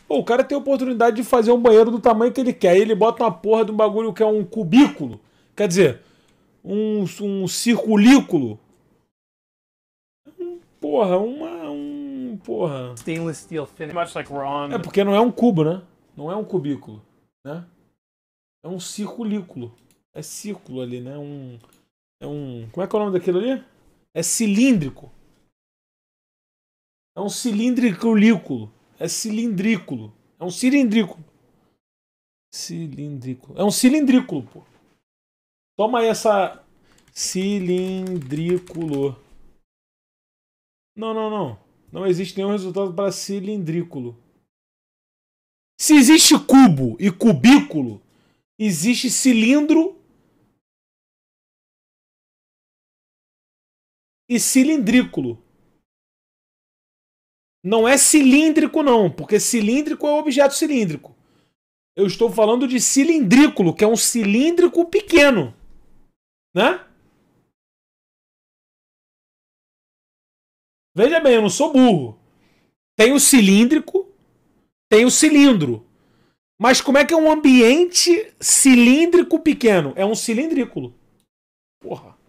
Pô, o cara tem a oportunidade de fazer um banheiro do tamanho que ele quer. Aí ele bota uma porra de um bagulho que é um cubículo. Quer dizer, um, um circulículo. porra, uma. Um, porra. Stainless steel finish. Much like É porque não é um cubo, né? Não é um cubículo, né? É um circulículo. É círculo ali, né? Um. É um. Como é que é o nome daquilo ali? É cilíndrico. É um cilíndrico lículo. É cilindrículo. É um cilindrículo. Cilindrículo. É um cilindrículo, pô. Toma aí essa cilindrículo. Não, não, não. Não existe nenhum resultado para cilindrículo. Se existe cubo e cubículo, existe cilindro e cilindrículo. Não é cilíndrico, não, porque cilíndrico é um objeto cilíndrico. Eu estou falando de cilindrículo, que é um cilíndrico pequeno. Né? Veja bem, eu não sou burro. Tem o cilíndrico, tem o cilindro. Mas como é que é um ambiente cilíndrico pequeno? É um cilindrículo. Porra.